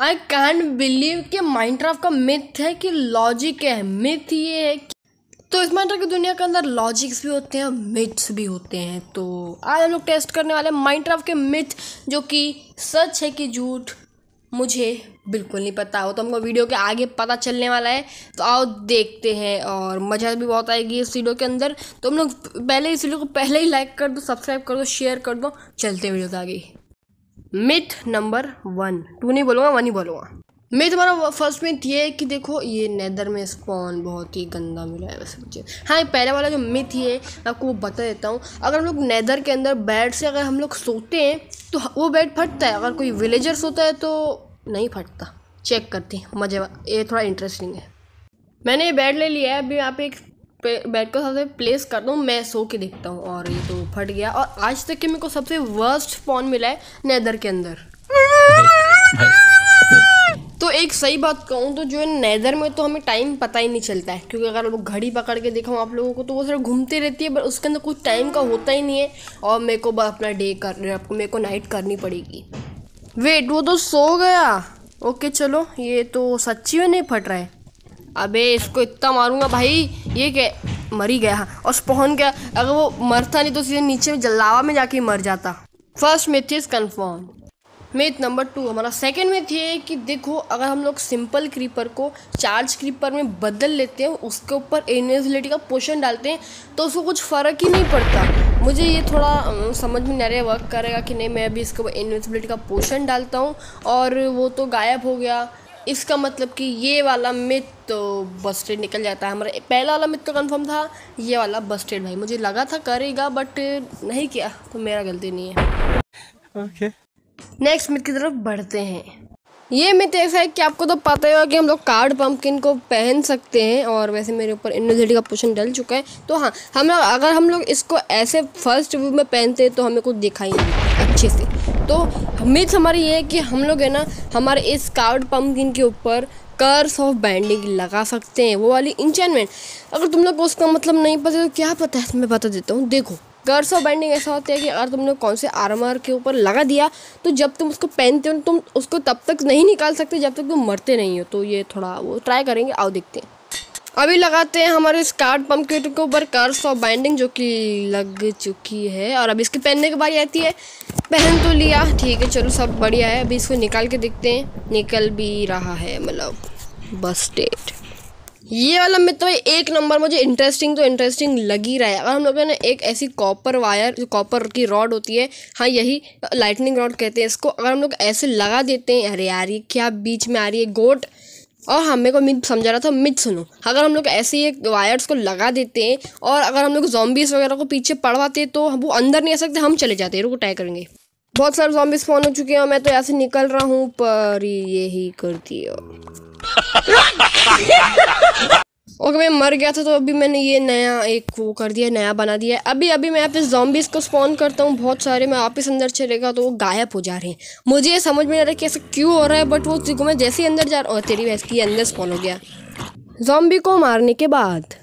I can't believe कि माइंड्राफ्ट का myth है कि लॉजिक है मिथ ये है कि... तो इस माइनक्राफ्ट की दुनिया के अंदर लॉजिक्स भी होते हैं और मिथ्स भी होते हैं तो आज हम लोग टेस्ट करने वाले हैं माइंड्राफ्ट के मिथ जो कि सच है कि झूठ मुझे बिल्कुल नहीं पता हो तो हमको वीडियो के आगे पता चलने वाला है तो आओ देखते हैं और मज़ा भी बहुत आएगी इस वीडियो के अंदर तो हम लोग पहले इस वीडियो को पहले ही लाइक कर दो सब्सक्राइब कर दो शेयर कर दो चलते हैं वीडियो के आगे मिथ नंबर वन टू नहीं बोलूँगा वन ही बोलूँगा मिथ हमारा फर्स्ट मिथ ये है कि देखो ये नेदर में स्पॉन बहुत ही गंदा मिला है वैसे मुझे हाँ पहले वाला जो मिथ ये मैं आपको वो बता देता हूँ अगर हम लोग नेदर के अंदर बेड से अगर हम लोग सोते हैं तो वो बेड फटता है अगर कोई विलेजर सोता है तो नहीं फटता चेक करते हैं मजे ये थोड़ा इंटरेस्टिंग है मैंने ये बेड ले लिया है अभी यहाँ पे एक बेड को सबसे प्लेस करता हूँ मैं सो के देखता हूँ और ये तो फट गया और आज तक के मेरे को सबसे वर्स्ट फोन मिला है नैदर के अंदर तो एक सही बात कहूँ तो जो है नैदर में तो हमें टाइम पता ही नहीं चलता है क्योंकि अगर वो घड़ी पकड़ के देखा आप लोगों को तो वो सिर्फ घूमती रहती है पर उसके अंदर कुछ टाइम का होता ही नहीं है और मेरे को अपना डे कर मेरे को नाइट करनी पड़ेगी वेट वो तो सो गया ओके चलो ये तो सच्ची में नहीं फट रहा है अबे इसको इतना मारूंगा भाई ये क्या मर ही गया हाँ, और स्पॉन क्या अगर वो मरता नहीं तो सीधे नीचे में जलावा में जाके मर जाता first myth is confirm myth number two हमारा सेकेंड मिथ ये है कि देखो अगर हम लोग सिंपल क्रीपर को चार्ज क्रीपर में बदल लेते हैं उसके ऊपर एनर्जिलिटी का पोषण डालते हैं तो उसको कुछ फ़र्क ही नहीं पड़ता मुझे ये थोड़ा समझ में नहीं वर्क करेगा कि नहीं मैं अभी इसके ऊपर एनिबिलिटी का पोषण डालता हूँ और वो तो गायब हो गया इसका मतलब कि ये वाला मिथ तो बस्टेड निकल जाता है हमारा पहला वाला मिथ तो कंफर्म था ये वाला बस्टेड भाई मुझे लगा था करेगा बट नहीं किया तो मेरा गलती नहीं है ओके नेक्स्ट मिथ की तरफ बढ़ते हैं ये मिथ ऐसा है कि आपको तो पता ही होगा कि हम लोग कार्ड पम्पकिन को पहन सकते हैं और वैसे मेरे ऊपर एनर्जेटिक का पोशन डल चुका है तो हाँ हम लोग अगर हम लोग इसको ऐसे फर्स्ट व्यू में पहनते हैं तो हमें कुछ दिखाई नहीं अच्छे से तो उम्मीद हमारी ये है कि हम लोग है ना हमारे इस कार्ड पम्पकिन के ऊपर कर्स ऑफ बैंडिंग लगा सकते हैं वो वाली इंचमेंट अगर तुम लोग को उसका मतलब नहीं पता तो क्या पता है मैं बता देता हूँ देखो कर्स ऑफ बैंडिंग ऐसा होता है कि अगर तुमने कौन से आर्मर के ऊपर लगा दिया तो जब तुम उसको पहनते हो तुम उसको तब तक नहीं निकाल सकते जब तक तुम मरते नहीं हो तो ये थोड़ा वो ट्राई करेंगे आओ देखते हैं अभी लगाते हैं हमारे इस कार्ड पम्प के ऊपर कर्स ऑफ बाइंडिंग जो कि लग चुकी है और अब इसके पहनने के बारी आती है पहन तो लिया ठीक है चलो सब बढ़िया है अभी इसको निकाल के देखते हैं निकल भी रहा है मतलब बस डेट ये वाला मित्र तो एक नंबर मुझे इंटरेस्टिंग तो इंटरेस्टिंग लग ही रहा है अगर हम लोगों ने एक ऐसी कॉपर वायर जो कॉपर की रॉड होती है हाँ यही लाइटनिंग रॉड कहते हैं इसको अगर हम लोग ऐसे लगा देते हैं अरे यार ये क्या बीच में आ रही है गोट और हाँ मेरे को मिथ समझा रहा था मिथ सुनो अगर हम लोग ऐसे ही वायर्स को लगा देते हैं और अगर हम लोग जॉम्बिस वगैरह को पीछे पड़वाते तो वो अंदर नहीं आ सकते हम चले जाते रुको टाई करेंगे बहुत सारे जॉम्बिस फोन हो चुके हैं मैं तो ऐसे निकल रहा हूँ पर यही करती है ओके मैं मर गया था तो अभी मैंने ये नया एक वो कर दिया नया बना दिया अभी अभी मैं यहाँ पे जॉम्बिस को स्पॉन करता हूँ बहुत सारे मैं इस अंदर चलेगा तो वो गायब हो जा रहे हैं मुझे ये समझ में नहीं आ रहा कि ऐसा क्यों हो रहा है बट वो मैं जैसे ही अंदर जा रहा हूँ तेरी वैसे अंदर स्पॉन हो गया जॉम्बी को मारने के बाद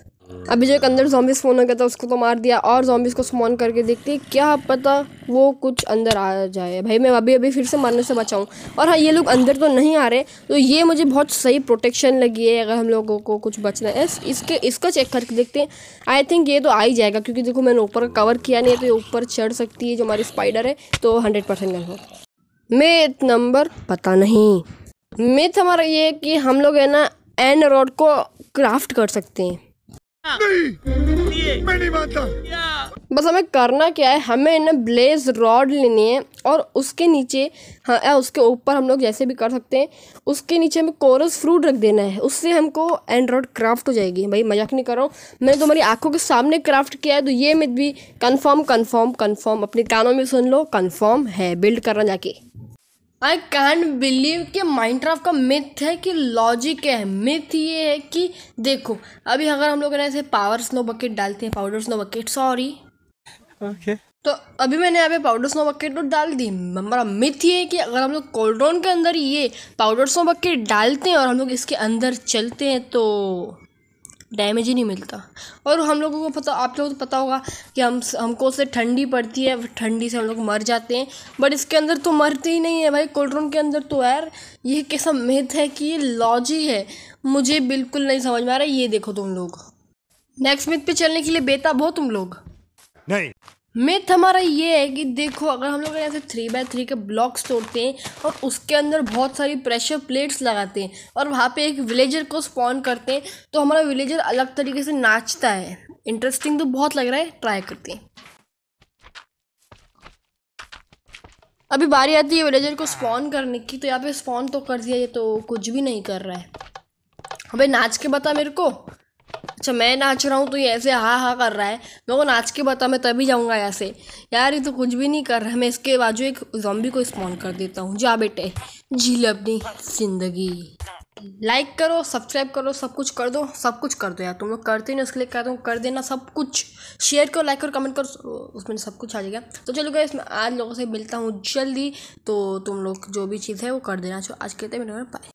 अभी जो एक अंदर जॉम्बिस फोन हो गया था उसको तो मार दिया और जॉम्बिस को स्मॉन करके देखते हैं क्या पता वो कुछ अंदर आ जाए भाई मैं अभी अभी फिर से मारने से बचाऊँ और हाँ ये लोग अंदर तो नहीं आ रहे तो ये मुझे बहुत सही प्रोटेक्शन लगी है अगर हम लोगों को कुछ बचना है इसके इसका चेक करके देखते हैं आई थिंक ये तो आ ही जाएगा क्योंकि देखो मैंने ऊपर कवर किया नहीं है तो ये ऊपर चढ़ सकती है जो हमारी स्पाइडर है तो हंड्रेड परसेंट गन हो मेथ नंबर पता नहीं मेथ हमारा ये है कि हम लोग है ना एंड रोड को क्राफ्ट कर सकते हैं हाँ। नहीं मैं नहीं मानता बस हमें करना क्या है हमें ना ब्लेज रॉड लेनी है और उसके नीचे हाँ या उसके ऊपर हम लोग जैसे भी कर सकते हैं उसके नीचे हमें कोरस फ्रूट रख देना है उससे हमको एंड्रॉयड क्राफ्ट हो जाएगी भाई मजाक नहीं कर रहा हूँ मैंने तुम्हारी आंखों के सामने क्राफ्ट किया है तो ये मैं भी कन्फर्म कन्फर्म कन्फर्म अपने कानों में सुन लो कन्फर्म है बिल्ड करना जाके आई कैन बिलीव कि माइनक्राफ्ट का मिथ है कि लॉजिक है मिथ ये है कि देखो अभी अगर हम लोग ना ऐसे पावर स्नो बकेट डालते हैं powder snow bucket sorry okay तो अभी मैंने यहाँ पे पाउडर स्नो बकेट तो डाल दी हमारा मिथ ये है कि अगर हम लोग कोल्ड्रोन के अंदर ये पाउडर स्नो बकेट डालते हैं और हम लोग इसके अंदर चलते हैं तो डैमेज ही नहीं मिलता और हम लोगों को पता आप लोगों को तो पता होगा कि हम हमको उससे ठंडी पड़ती है ठंडी से हम लोग मर जाते हैं बट इसके अंदर तो मरते ही नहीं है भाई कोल्ड्रोन के अंदर तो यार ये कैसा मिथ है कि ये लॉजी है मुझे बिल्कुल नहीं समझ में आ रहा ये देखो तुम लोग नेक्स्ट मिथ पे चलने के लिए बेताब हो तुम लोग नहीं मिथ हमारा ये है कि देखो अगर हम लोग ऐसे थ्री बाय थ्री के ब्लॉक्स तोड़ते हैं और उसके अंदर बहुत सारी प्रेशर प्लेट्स लगाते हैं और वहाँ पे एक विलेजर को स्पॉन करते हैं तो हमारा विलेजर अलग तरीके से नाचता है इंटरेस्टिंग तो बहुत लग रहा है ट्राई करते हैं अभी बारी आती है विलेजर को स्पॉन करने की तो यहाँ पे स्पॉन तो कर दिया ये तो कुछ भी नहीं कर रहा है अभी नाच के बता मेरे को अच्छा मैं नाच रहा हूँ तो ये ऐसे हाँ हाँ कर रहा है मेरे को नाच के बता मैं तभी जाऊँगा यहाँ से यार ये तो कुछ भी नहीं कर रहा है मैं इसके बाजू एक जॉम्बी को स्पॉन कर देता हूँ जा बेटे जी लो अपनी ज़िंदगी लाइक करो सब्सक्राइब करो सब कुछ कर दो सब कुछ कर दो यार तुम लोग करते नहीं उसके लिए कहता हूँ कर देना सब कुछ शेयर करो लाइक करो कमेंट करो उसमें सब कुछ आ जाएगा तो चलो गए इसमें आज लोगों से मिलता हूँ जल्दी तो तुम लोग जो भी चीज़ है वो कर देना आज के हैं मेरे बाय